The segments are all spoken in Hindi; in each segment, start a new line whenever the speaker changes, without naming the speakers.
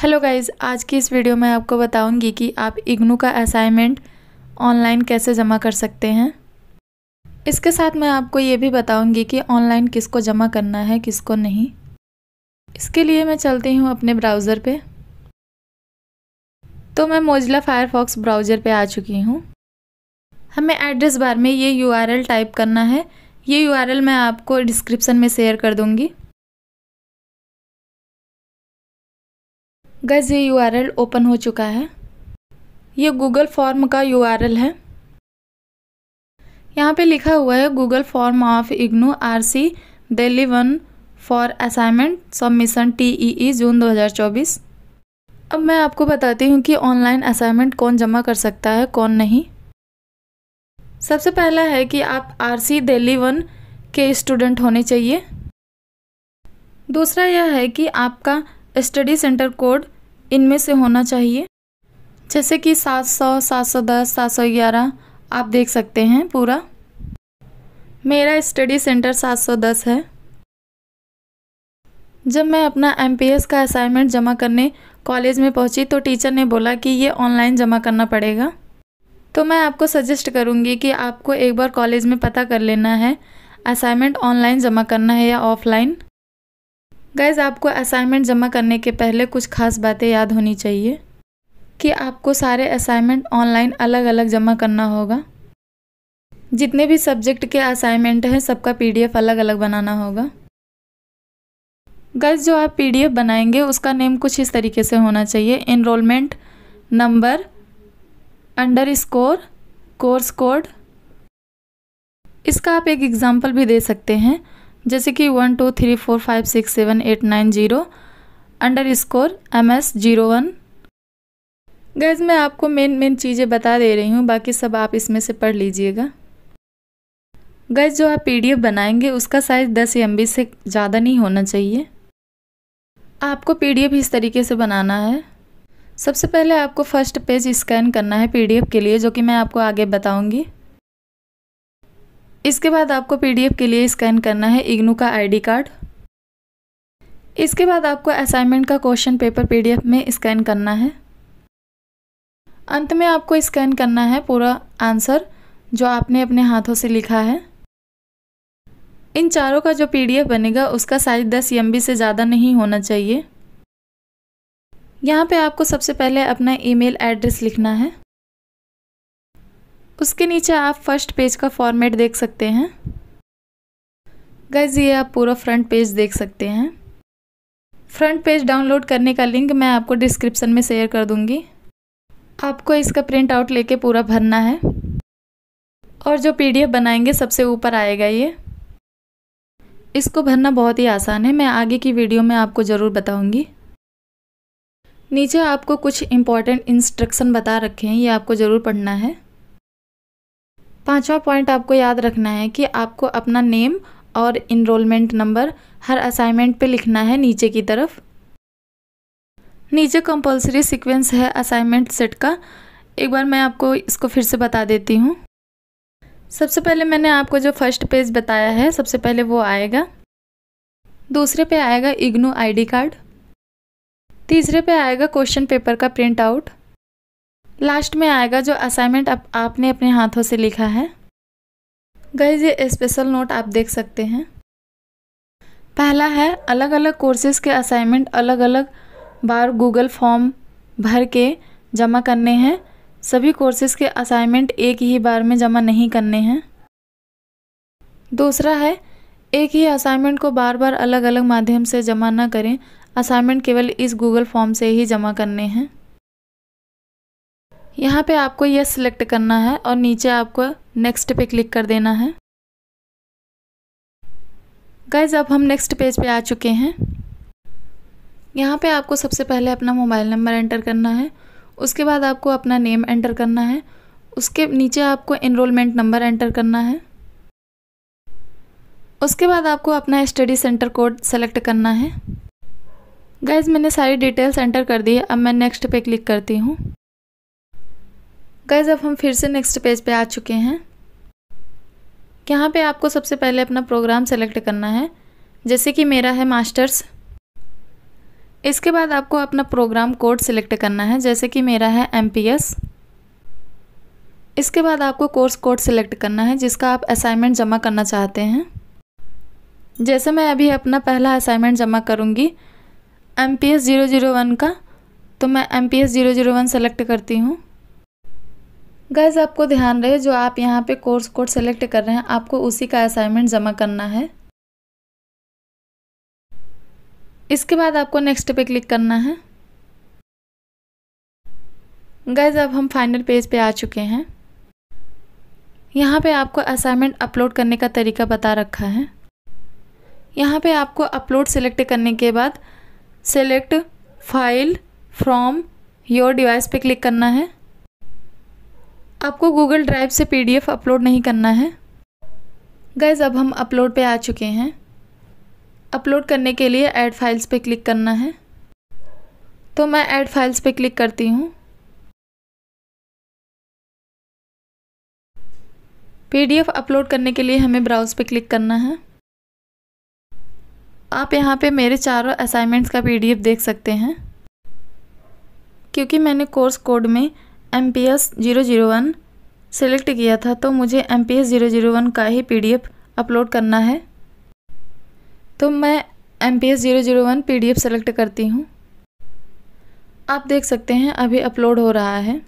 हेलो गाइस आज की इस वीडियो में आपको बताऊंगी कि आप इग्नू का असाइनमेंट ऑनलाइन कैसे जमा कर सकते हैं इसके साथ मैं आपको ये भी बताऊंगी कि ऑनलाइन किसको जमा करना है किसको नहीं इसके लिए मैं चलती हूँ अपने ब्राउज़र पे तो मैं मोजिला फायरफॉक्स ब्राउज़र पे आ चुकी हूँ हमें एड्रेस बार में ये यू टाइप करना है ये यू मैं आपको डिस्क्रिप्सन में शेयर कर दूँगी गज़ ये यू ओपन हो चुका है ये गूगल फॉर्म का यू है यहाँ पे लिखा हुआ है Google form of IGNOU R C Delhi one for assignment submission T E E June 2024 अब मैं आपको बताती हूँ कि ऑनलाइन असाइनमेंट कौन जमा कर सकता है कौन नहीं सबसे पहला है कि आप आर सी दिल्ली वन के स्टूडेंट होने चाहिए दूसरा यह है कि आपका स्टडी सेंटर कोड इनमें से होना चाहिए जैसे कि 700, 710, 711 आप देख सकते हैं पूरा मेरा स्टडी सेंटर 710 है जब मैं अपना एम का असाइनमेंट जमा करने कॉलेज में पहुंची तो टीचर ने बोला कि ये ऑनलाइन जमा करना पड़ेगा तो मैं आपको सजेस्ट करूंगी कि आपको एक बार कॉलेज में पता कर लेना है असाइनमेंट ऑनलाइन जमा करना है या ऑफलाइन गैज़ आपको असाइनमेंट जमा करने के पहले कुछ खास बातें याद होनी चाहिए कि आपको सारे असाइनमेंट ऑनलाइन अलग अलग जमा करना होगा जितने भी सब्जेक्ट के असाइनमेंट हैं सबका पीडीएफ अलग अलग बनाना होगा गैस जो आप पीडीएफ बनाएंगे उसका नेम कुछ इस तरीके से होना चाहिए enrolment number underscore course code इसका आप एक एग्ज़ाम्पल भी दे सकते हैं जैसे कि one two three four five six seven eight nine zero underscore M S zero one guys मैं आपको मेन मेन चीज़ें बता दे रही हूँ बाकी सब आप इसमें से पढ़ लीजिएगा गैज जो आप पीडीएफ बनाएंगे उसका साइज़ दस एम से ज़्यादा नहीं होना चाहिए आपको पीडीएफ इस तरीके से बनाना है सबसे पहले आपको फ़र्स्ट पेज स्कैन करना है पीडीएफ के लिए जो कि मैं आपको आगे बताऊंगी इसके बाद आपको पीडीएफ के लिए स्कैन करना है इग्नू का आईडी कार्ड इसके बाद आपको असाइनमेंट का क्वेश्चन पेपर पीडीएफ में स्कैन करना है अंत में आपको स्कैन करना है पूरा आंसर जो आपने अपने हाथों से लिखा है इन चारों का जो पीडीएफ बनेगा उसका साइज दस एम से ज़्यादा नहीं होना चाहिए यहाँ पे आपको सबसे पहले अपना ईमेल एड्रेस लिखना है उसके नीचे आप फर्स्ट पेज का फॉर्मेट देख सकते हैं गैज़ ये आप पूरा फ्रंट पेज देख सकते हैं फ्रंट पेज डाउनलोड करने का लिंक मैं आपको डिस्क्रिप्शन में शेयर कर दूंगी आपको इसका प्रिंट आउट लेके पूरा भरना है और जो पीडीएफ बनाएंगे सबसे ऊपर आएगा ये इसको भरना बहुत ही आसान है मैं आगे की वीडियो में आपको ज़रूर बताऊंगी नीचे आपको कुछ इम्पॉर्टेंट इंस्ट्रक्शन बता रखे हैं ये आपको ज़रूर पढ़ना है पांचवा पॉइंट आपको याद रखना है कि आपको अपना नेम और इनरोलमेंट नंबर हर असाइनमेंट पे लिखना है नीचे की तरफ नीचे कंपलसरी सीक्वेंस है असाइनमेंट सेट का एक बार मैं आपको इसको फिर से बता देती हूँ सबसे पहले मैंने आपको जो फर्स्ट पेज बताया है सबसे पहले वो आएगा दूसरे पे आएगा इग्नू आईडी कार्ड तीसरे पे आएगा क्वेश्चन पेपर का प्रिंट आउट लास्ट में आएगा जो असाइनमेंट आप, आपने अपने हाथों से लिखा है गई ये स्पेशल नोट आप देख सकते हैं पहला है अलग अलग कोर्सेज के असाइनमेंट अलग अलग बार गूगल फॉर्म भर के जमा करने हैं सभी कोर्सेज के असाइनमेंट एक ही बार में जमा नहीं करने हैं दूसरा है एक ही असाइनमेंट को बार बार अलग अलग माध्यम से जमा ना करें असाइनमेंट केवल इस गूगल फॉर्म से ही जमा करने हैं यहाँ पे आपको ये सिलेक्ट करना है और नीचे आपको नेक्स्ट पे क्लिक कर देना है गाइज अब हम नेक्स्ट पेज पे आ चुके हैं यहाँ पे आपको सबसे पहले अपना मोबाइल नंबर एंटर करना है उसके बाद आपको अपना नेम एंटर करना है उसके नीचे आपको इनरोलमेंट नंबर एंटर करना है उसके बाद आपको अपना स्टडी सेंटर कोड सेलेक्ट करना है गाइज मैंने सारी डिटेल्स एंटर कर दी है अब मैं नेक्स्ट पे क्लिक करती हूँ गैज़ अब हम फिर से नेक्स्ट पेज पे आ चुके हैं यहाँ पे आपको सबसे पहले अपना प्रोग्राम सेलेक्ट करना है जैसे कि मेरा है मास्टर्स इसके बाद आपको अपना प्रोग्राम कोड सेलेक्ट करना है जैसे कि मेरा है एम इसके बाद आपको कोर्स कोड सेलेक्ट करना है जिसका आप असाइनमेंट जमा करना चाहते हैं जैसे मैं अभी अपना पहला असाइनमेंट जमा करूँगी M P S zero zero one का तो मैं M P S zero zero one select करती हूँ गैज़ आपको ध्यान रहे जो आप यहाँ पे कोर्स कोड सेलेक्ट कर रहे हैं आपको उसी का असाइनमेंट जमा करना है इसके बाद आपको नेक्स्ट पे क्लिक करना है गैज़ अब हम फाइनल पेज पे आ चुके हैं यहाँ पे आपको असाइनमेंट अपलोड करने का तरीका बता रखा है यहाँ पे आपको अपलोड सेलेक्ट करने के बाद select file from your device पे क्लिक करना है आपको गूगल ड्राइव से पी अपलोड नहीं करना है गैज़ अब हम अपलोड पे आ चुके हैं अपलोड करने के लिए ऐड फाइल्स पे क्लिक करना है तो मैं ऐड फाइल्स पे क्लिक करती हूँ पीडीएफ अपलोड करने के लिए हमें ब्राउज़ पे क्लिक करना है आप यहाँ पे मेरे चारों असाइनमेंट्स का पीडीएफ देख सकते हैं क्योंकि मैंने कोर्स कोड में M P S zero zero one select किया था तो मुझे M P S zero zero one का ही पी डी एफ अपलोड करना है तो मैं M P S zero zero one P D F select करती हूँ आप देख सकते हैं अभी अपलोड हो रहा है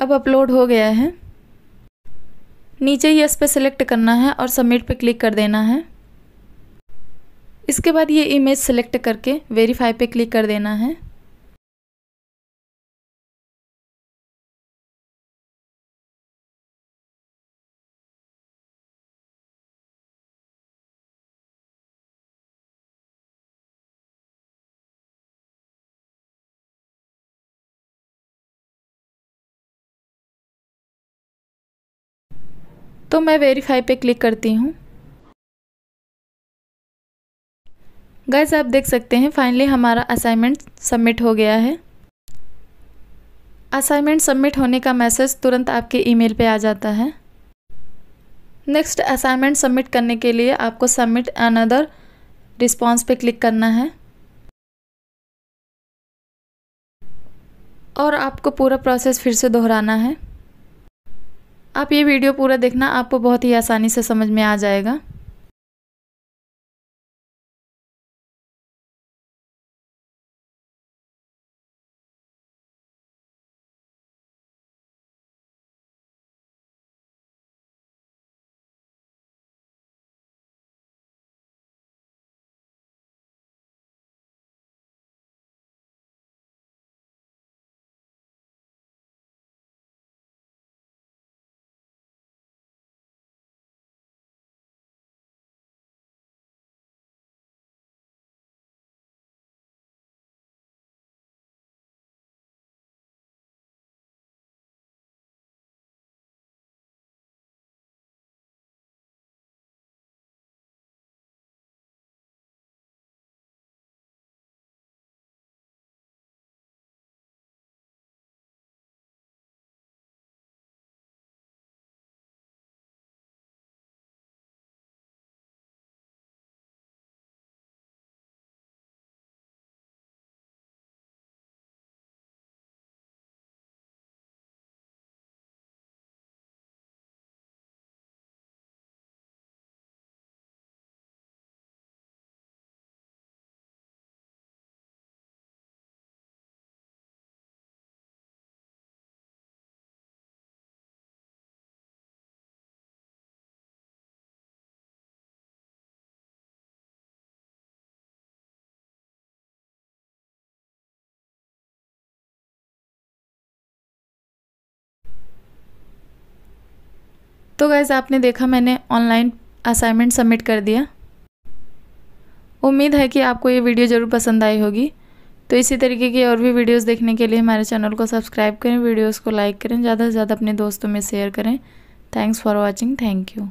अब अपलोड हो गया है नीचे यस पे सेलेक्ट करना है और सबमिट पे क्लिक कर देना है इसके बाद ये इमेज सेलेक्ट करके वेरीफाई पे क्लिक कर देना है तो मैं वेरीफाई पे क्लिक करती हूँ गैस आप देख सकते हैं फाइनली हमारा असाइनमेंट सबमिट हो गया है असाइनमेंट सबमिट होने का मैसेज तुरंत आपके ईमेल पे आ जाता है नेक्स्ट असाइनमेंट सबमिट करने के लिए आपको सबमिट अनदर रिस्पॉन्स पे क्लिक करना है और आपको पूरा प्रोसेस फिर से दोहराना है आप ये वीडियो पूरा देखना आपको बहुत ही आसानी से समझ में आ जाएगा तो गैज़ आपने देखा मैंने ऑनलाइन असाइनमेंट सबमिट कर दिया उम्मीद है कि आपको ये वीडियो ज़रूर पसंद आई होगी तो इसी तरीके की और भी वीडियोस देखने के लिए हमारे चैनल को सब्सक्राइब करें वीडियोस को लाइक करें ज़्यादा से ज़्यादा अपने दोस्तों में शेयर करें thanks for watching thank you